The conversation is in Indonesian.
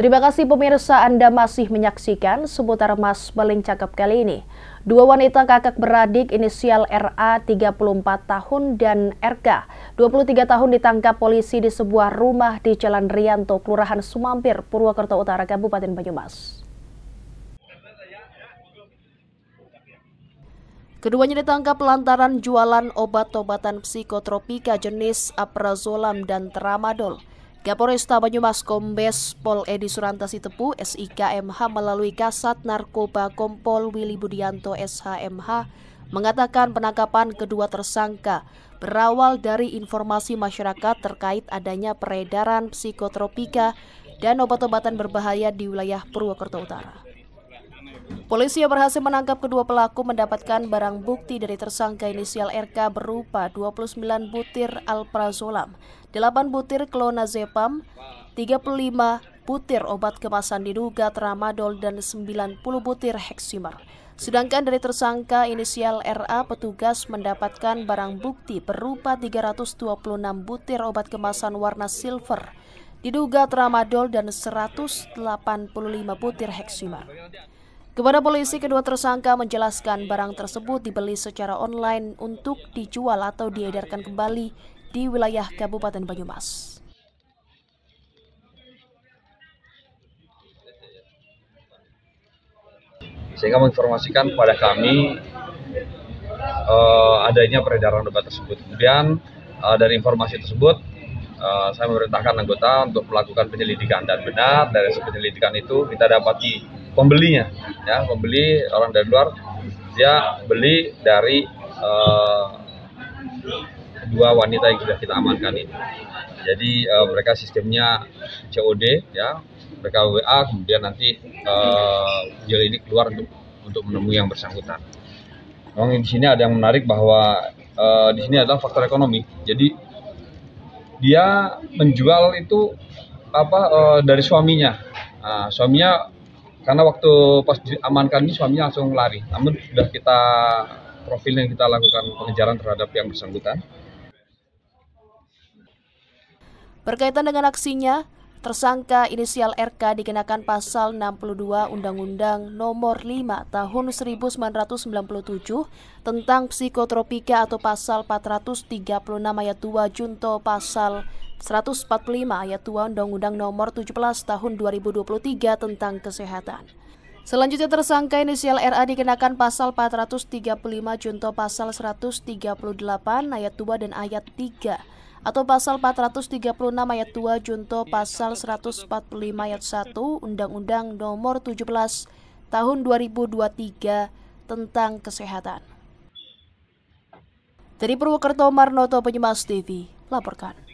Terima kasih pemirsa Anda masih menyaksikan seputar Mas Beling Cakep kali ini. Dua wanita kakak beradik inisial RA 34 tahun dan RK 23 tahun ditangkap polisi di sebuah rumah di Jalan Rianto, Kelurahan Sumampir, Purwokerto Utara, Kabupaten Banyumas. Keduanya ditangkap lantaran jualan obat-obatan psikotropika jenis aprazolam dan tramadol Kapolresta Banyumas Kombes Pol Edi Surantasi Tepu SIKMH melalui Kasat Narkoba Kompol Willy Budianto SHMH mengatakan penangkapan kedua tersangka berawal dari informasi masyarakat terkait adanya peredaran psikotropika dan obat-obatan berbahaya di wilayah Purwokerto Utara. Polisi yang berhasil menangkap kedua pelaku mendapatkan barang bukti dari tersangka inisial RK berupa 29 butir alprazolam, 8 butir klonazepam, 35 butir obat kemasan diduga tramadol dan 90 butir heksimer. Sedangkan dari tersangka inisial RA, petugas mendapatkan barang bukti berupa 326 butir obat kemasan warna silver, diduga tramadol dan 185 butir heksimer. Kepada polisi, kedua tersangka menjelaskan barang tersebut dibeli secara online untuk dijual atau diedarkan kembali di wilayah Kabupaten Banyumas. Sehingga menginformasikan kepada kami uh, adanya peredaran obat tersebut. Kemudian uh, dari informasi tersebut, uh, saya memerintahkan anggota untuk melakukan penyelidikan dan benar dari penyelidikan itu kita dapati pembelinya ya pembeli orang dari luar dia beli dari uh, dua wanita yang sudah kita amankan ini jadi uh, mereka sistemnya COD ya mereka WA kemudian nanti uh, eh, deal ini keluar untuk untuk menemui yang bersangkutan. Memang di sini ada yang menarik bahwa uh, di sini adalah faktor ekonomi. Jadi dia menjual itu apa uh, dari suaminya. Nah, suaminya karena waktu pas diamankan ini suaminya langsung lari namun sudah kita profil yang kita lakukan pengejaran terhadap yang bersangkutan Berkaitan dengan aksinya, tersangka inisial RK dikenakan pasal 62 Undang-Undang Nomor 5 Tahun 1997 tentang psikotropika atau pasal 436 ayat 2 junto pasal 145 ayat 2 Undang-Undang Nomor 17 Tahun 2023 tentang Kesehatan. Selanjutnya tersangka inisial RA dikenakan pasal 435 junto pasal 138 ayat 2 dan ayat 3 atau pasal 436 ayat 2 junto pasal 145 ayat 1 Undang-Undang Nomor 17 Tahun 2023 tentang Kesehatan. Dari Purwokerto Marnoto Penyemas TV, laporkan.